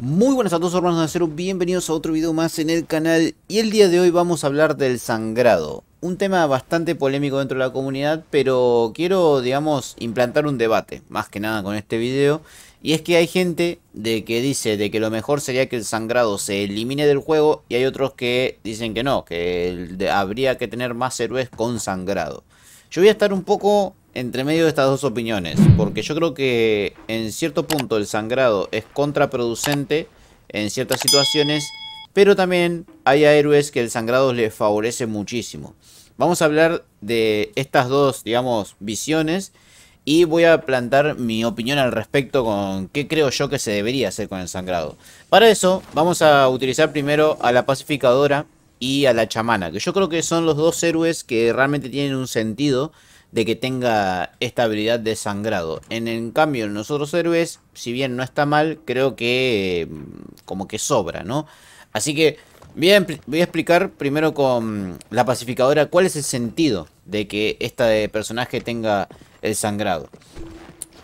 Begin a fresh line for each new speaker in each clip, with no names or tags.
Muy buenas a todos hermanos de acero, bienvenidos a otro video más en el canal y el día de hoy vamos a hablar del sangrado. Un tema bastante polémico dentro de la comunidad, pero quiero, digamos, implantar un debate, más que nada con este video. Y es que hay gente de que dice de que lo mejor sería que el sangrado se elimine del juego y hay otros que dicen que no, que habría que tener más héroes con sangrado. Yo voy a estar un poco entre medio de estas dos opiniones, porque yo creo que en cierto punto el sangrado es contraproducente en ciertas situaciones, pero también hay héroes que el sangrado les favorece muchísimo. Vamos a hablar de estas dos, digamos, visiones y voy a plantar mi opinión al respecto con qué creo yo que se debería hacer con el sangrado. Para eso vamos a utilizar primero a la pacificadora y a la chamana, que yo creo que son los dos héroes que realmente tienen un sentido de que tenga esta habilidad de sangrado. En, el cambio, en nosotros héroes, si bien no está mal, creo que mm, como que sobra, ¿no? Así que voy a, voy a, explicar primero con la pacificadora cuál es el sentido de que este personaje tenga el sangrado.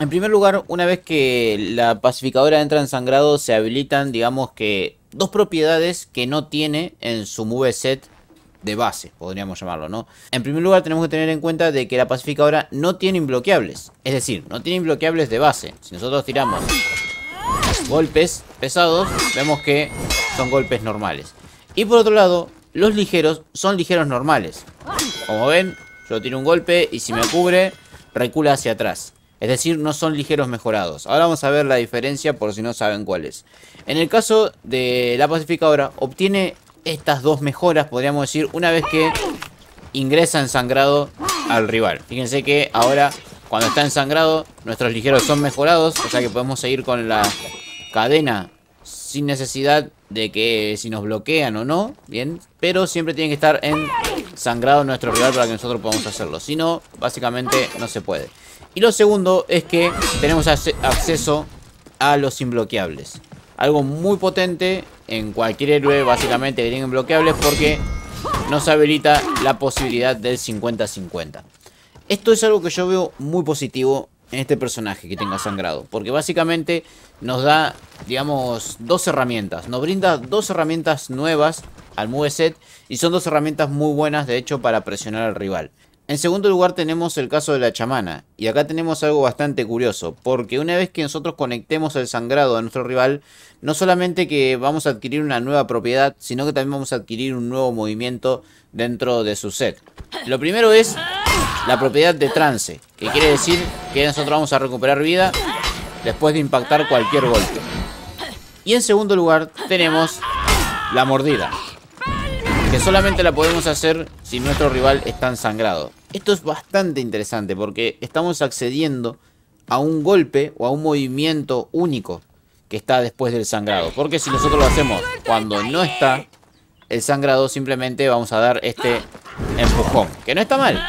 En primer lugar, una vez que la pacificadora entra en sangrado, se habilitan, digamos que, dos propiedades que no tiene en su moveset de base, podríamos llamarlo, ¿no? En primer lugar, tenemos que tener en cuenta de que la pacificadora no tiene bloqueables. Es decir, no tiene bloqueables de base. Si nosotros tiramos golpes pesados, vemos que son golpes normales. Y por otro lado, los ligeros son ligeros normales. Como ven, yo tiro un golpe y si me cubre, recula hacia atrás. Es decir, no son ligeros mejorados. Ahora vamos a ver la diferencia por si no saben cuál es. En el caso de la pacificadora, obtiene estas dos mejoras, podríamos decir, una vez que ingresa sangrado al rival. Fíjense que ahora, cuando está ensangrado, nuestros ligeros son mejorados, o sea que podemos seguir con la cadena sin necesidad de que si nos bloquean o no, bien, pero siempre tiene que estar en sangrado nuestro rival para que nosotros podamos hacerlo, si no, básicamente no se puede. Y lo segundo es que tenemos acceso a los imbloqueables algo muy potente en cualquier héroe básicamente de bloqueable bloqueables porque nos habilita la posibilidad del 50-50. Esto es algo que yo veo muy positivo en este personaje que tenga sangrado, porque básicamente nos da, digamos, dos herramientas, nos brinda dos herramientas nuevas al moveset y son dos herramientas muy buenas de hecho para presionar al rival. En segundo lugar tenemos el caso de la chamana, y acá tenemos algo bastante curioso, porque una vez que nosotros conectemos el sangrado a nuestro rival, no solamente que vamos a adquirir una nueva propiedad, sino que también vamos a adquirir un nuevo movimiento dentro de su set. Lo primero es la propiedad de trance, que quiere decir que nosotros vamos a recuperar vida después de impactar cualquier golpe. Y en segundo lugar tenemos la mordida, que solamente la podemos hacer si nuestro rival está ensangrado. Esto es bastante interesante porque estamos accediendo a un golpe o a un movimiento único que está después del sangrado. Porque si nosotros lo hacemos cuando no está el sangrado, simplemente vamos a dar este empujón. Que no está mal,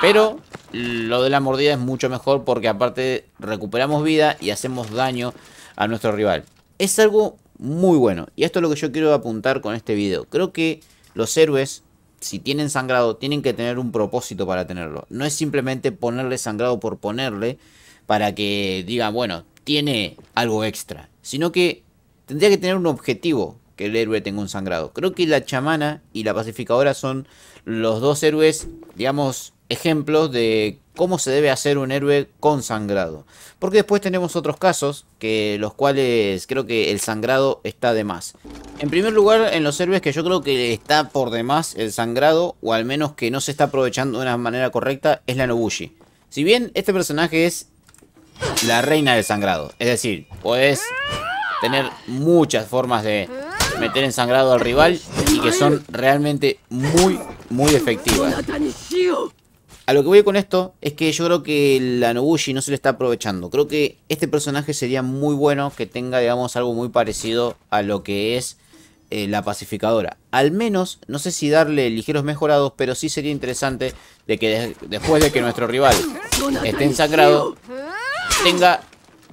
pero lo de la mordida es mucho mejor porque aparte recuperamos vida y hacemos daño a nuestro rival. Es algo muy bueno. Y esto es lo que yo quiero apuntar con este video. Creo que los héroes, si tienen sangrado, tienen que tener un propósito para tenerlo. No es simplemente ponerle sangrado por ponerle para que digan, bueno, tiene algo extra. Sino que tendría que tener un objetivo que el héroe tenga un sangrado. Creo que la chamana y la pacificadora son los dos héroes, digamos, ejemplos de cómo se debe hacer un héroe con sangrado. Porque después tenemos otros casos que los cuales creo que el sangrado está de más. En primer lugar, en los héroes que yo creo que está por demás el sangrado, o al menos que no se está aprovechando de una manera correcta, es la Nobushi. Si bien este personaje es la reina del sangrado, es decir, puedes tener muchas formas de meter en sangrado al rival y que son realmente muy, muy efectivas. A lo que voy con esto es que yo creo que la Nobushi no se le está aprovechando. Creo que este personaje sería muy bueno que tenga, digamos, algo muy parecido a lo que es eh, la pacificadora. Al menos, no sé si darle ligeros mejorados, pero sí sería interesante de que después de que nuestro rival esté ensangrado, tenga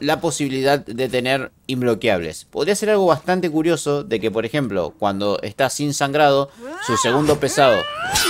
la posibilidad de tener inbloqueables. Podría ser algo bastante curioso de que, por ejemplo, cuando está sin sangrado, su segundo pesado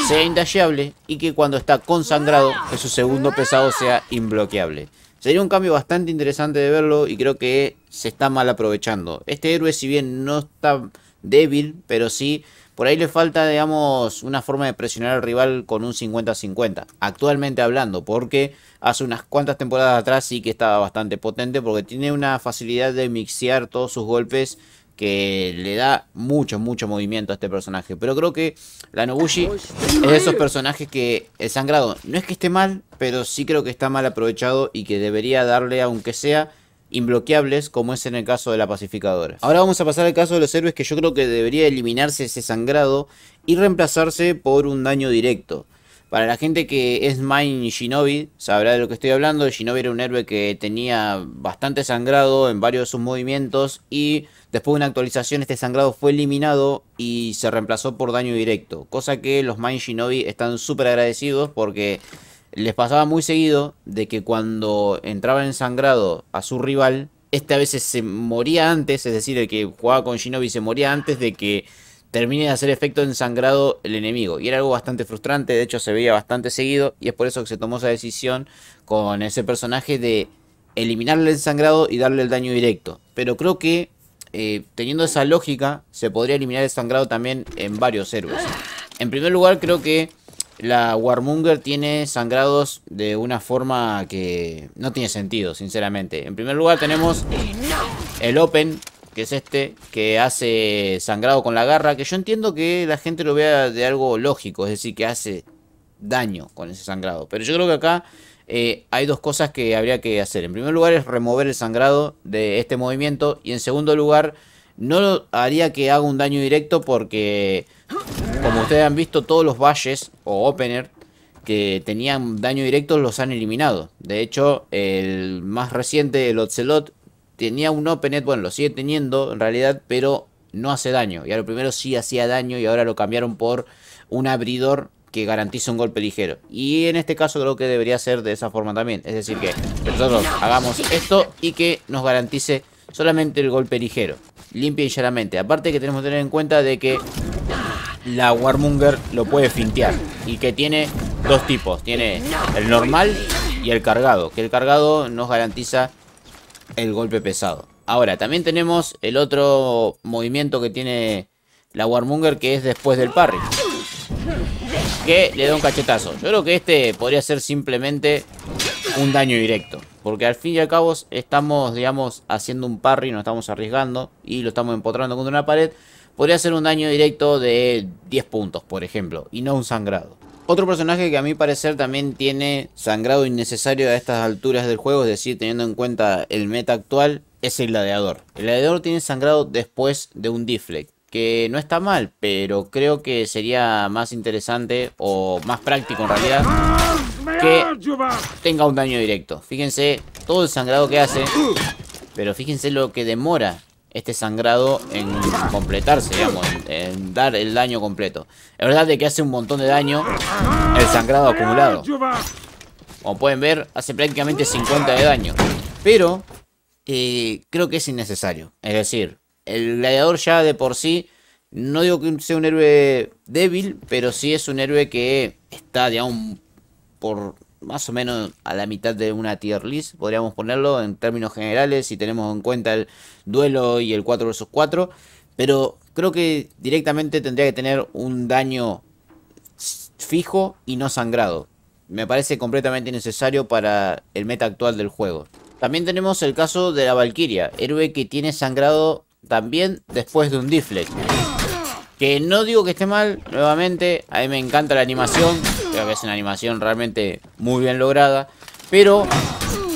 sea indalleable y que cuando está consangrado, que su segundo pesado sea imbloqueable. Sería un cambio bastante interesante de verlo y creo que se está mal aprovechando. Este héroe si bien no está débil, pero sí por ahí le falta, digamos, una forma de presionar al rival con un 50-50. Actualmente hablando, porque hace unas cuantas temporadas atrás sí que estaba bastante potente porque tiene una facilidad de mixear todos sus golpes que le da mucho, mucho movimiento a este personaje. Pero creo que la Nobushi es de esos personajes que el sangrado no es que esté mal, pero sí creo que está mal aprovechado y que debería darle, aunque sea imbloqueables como es en el caso de la pacificadora. Ahora vamos a pasar al caso de los héroes que yo creo que debería eliminarse ese sangrado y reemplazarse por un daño directo. Para la gente que es main Shinobi, sabrá de lo que estoy hablando. Shinobi era un héroe que tenía bastante sangrado en varios de sus movimientos y después de una actualización este sangrado fue eliminado y se reemplazó por daño directo. Cosa que los main Shinobi están súper agradecidos porque les pasaba muy seguido de que cuando entraba en sangrado a su rival, este a veces se moría antes, es decir, el que jugaba con Shinobi se moría antes de que termine de hacer efecto ensangrado el enemigo. Y era algo bastante frustrante, de hecho se veía bastante seguido y es por eso que se tomó esa decisión con ese personaje de eliminarle el ensangrado y darle el daño directo. Pero creo que eh, teniendo esa lógica se podría eliminar el sangrado también en varios héroes. En primer lugar creo que la Warmonger tiene sangrados de una forma que no tiene sentido, sinceramente. En primer lugar tenemos el Open, que es este, que hace sangrado con la garra, que yo entiendo que la gente lo vea de algo lógico, es decir, que hace daño con ese sangrado. Pero yo creo que acá eh, hay dos cosas que habría que hacer. En primer lugar es remover el sangrado de este movimiento y en segundo lugar no haría que haga un daño directo porque como ustedes han visto todos los valles o opener que tenían daño directo los han eliminado. De hecho el más reciente, el Ocelot, tenía un OpenNet, bueno, lo sigue teniendo en realidad, pero no hace daño. Y a lo primero sí hacía daño y ahora lo cambiaron por un abridor que garantiza un golpe ligero. Y en este caso creo que debería ser de esa forma también. Es decir, que nosotros hagamos esto y que nos garantice solamente el golpe ligero. Limpia y llanamente. Aparte que tenemos que tener en cuenta de que la Warmonger lo puede fintear. Y que tiene dos tipos. Tiene el normal y el cargado. Que el cargado nos garantiza el golpe pesado. Ahora, también tenemos el otro movimiento que tiene la Warmonger que es después del parry. Que le da un cachetazo. Yo creo que este podría ser simplemente un daño directo. Porque al fin y al cabo estamos, digamos, haciendo un parry, nos estamos arriesgando y lo estamos empotrando contra una pared podría ser un daño directo de 10 puntos, por ejemplo, y no un sangrado. Otro personaje que a mi parecer también tiene sangrado innecesario a estas alturas del juego, es decir, teniendo en cuenta el meta actual, es el ladeador El ladeador tiene sangrado después de un deflect, que no está mal, pero creo que sería más interesante o más práctico en realidad que tenga un daño directo. Fíjense todo el sangrado que hace, pero fíjense lo que demora este sangrado en completarse, digamos, en, dar el daño completo. Es verdad de que hace un montón de daño el sangrado acumulado. Como pueden ver, hace prácticamente 50 de daño. Pero eh, creo que es innecesario. Es decir, el gladiador ya de por sí, no digo que sea un héroe débil, pero sí es un héroe que está, de aún. por más o menos a la mitad de una tier list, podríamos ponerlo en términos generales si tenemos en cuenta el duelo y el 4 vs 4, pero creo que directamente tendría que tener un daño fijo y no sangrado. Me parece completamente necesario para el meta actual del juego. También tenemos el caso de la Valkyria, héroe que tiene sangrado también después de un deflect. Que no digo que esté mal, nuevamente, a mí me encanta la animación, Creo que es una animación realmente muy bien lograda. Pero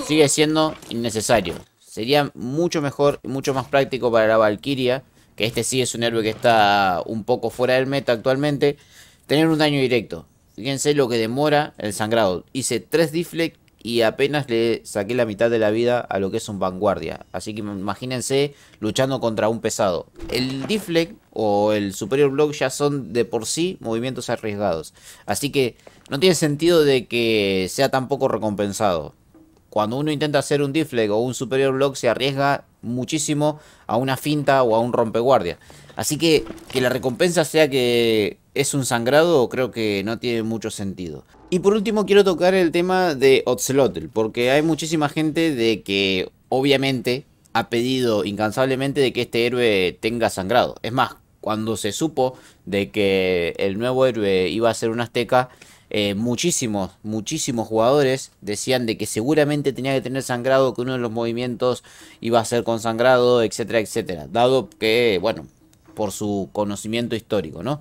sigue siendo innecesario. Sería mucho mejor y mucho más práctico para la Valkyria. Que este sí es un héroe que está un poco fuera del meta actualmente. Tener un daño directo. Fíjense lo que demora el sangrado. Hice tres deflect y apenas le saqué la mitad de la vida a lo que es un vanguardia. Así que imagínense luchando contra un pesado. El deflect o el superior block ya son de por sí movimientos arriesgados. Así que no tiene sentido de que sea tan poco recompensado. Cuando uno intenta hacer un deflect o un superior block se arriesga muchísimo a una finta o a un rompeguardia. Así que que la recompensa sea que es un sangrado creo que no tiene mucho sentido. Y por último quiero tocar el tema de Ocelotl, porque hay muchísima gente de que obviamente ha pedido incansablemente de que este héroe tenga sangrado. Es más, cuando se supo de que el nuevo héroe iba a ser un azteca, eh, muchísimos, muchísimos jugadores decían de que seguramente tenía que tener sangrado, que uno de los movimientos iba a ser con sangrado, etcétera, etcétera. Dado que, bueno, por su conocimiento histórico, ¿no?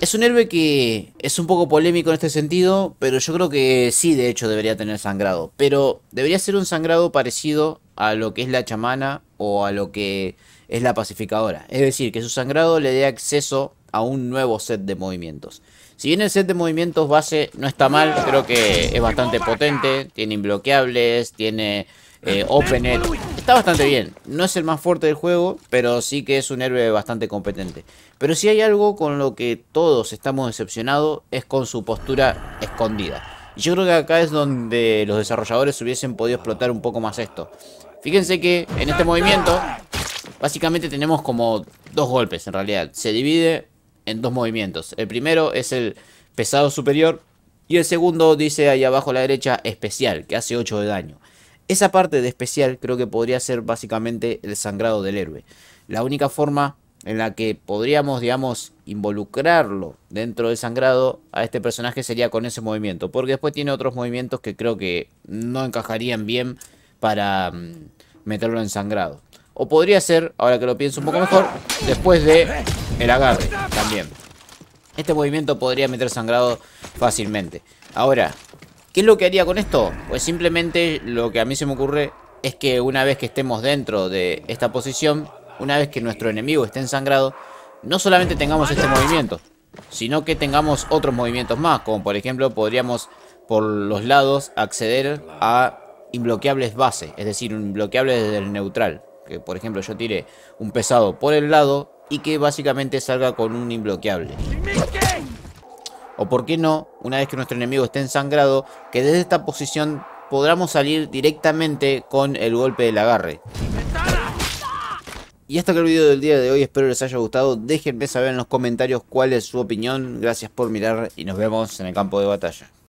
Es un héroe que es un poco polémico en este sentido, pero yo creo que sí, de hecho, debería tener sangrado. Pero debería ser un sangrado parecido a lo que es la chamana o a lo que es la pacificadora. Es decir, que su sangrado le dé acceso a un nuevo set de movimientos. Si bien el set de movimientos base no está mal, creo que es bastante potente. Tiene imbloqueables, tiene eh, open air está bastante bien. No es el más fuerte del juego, pero sí que es un héroe bastante competente. Pero si hay algo con lo que todos estamos decepcionados, es con su postura escondida. Y yo creo que acá es donde los desarrolladores hubiesen podido explotar un poco más esto. Fíjense que en este movimiento, básicamente tenemos como dos golpes en realidad. Se divide en dos movimientos. El primero es el pesado superior y el segundo dice ahí abajo a la derecha especial, que hace 8 de daño. Esa parte de especial creo que podría ser básicamente el sangrado del héroe. La única forma en la que podríamos, digamos, involucrarlo dentro del sangrado a este personaje sería con ese movimiento. Porque después tiene otros movimientos que creo que no encajarían bien para mm, meterlo en sangrado. O podría ser, ahora que lo pienso un poco mejor, después de el agarre también. Este movimiento podría meter sangrado fácilmente. Ahora, ¿Qué es lo que haría con esto? Pues simplemente lo que a mí se me ocurre es que una vez que estemos dentro de esta posición, una vez que nuestro enemigo esté ensangrado, no solamente tengamos este movimiento, sino que tengamos otros movimientos más, como por ejemplo podríamos por los lados acceder a imbloqueables base, es decir, un bloqueable desde el neutral, que por ejemplo yo tire un pesado por el lado y que básicamente salga con un imbloqueable. O por qué no, una vez que nuestro enemigo esté ensangrado, que desde esta posición podamos salir directamente con el golpe del agarre. Y hasta que el video del día de hoy, espero les haya gustado, déjenme saber en los comentarios cuál es su opinión, gracias por mirar y nos vemos en el campo de batalla.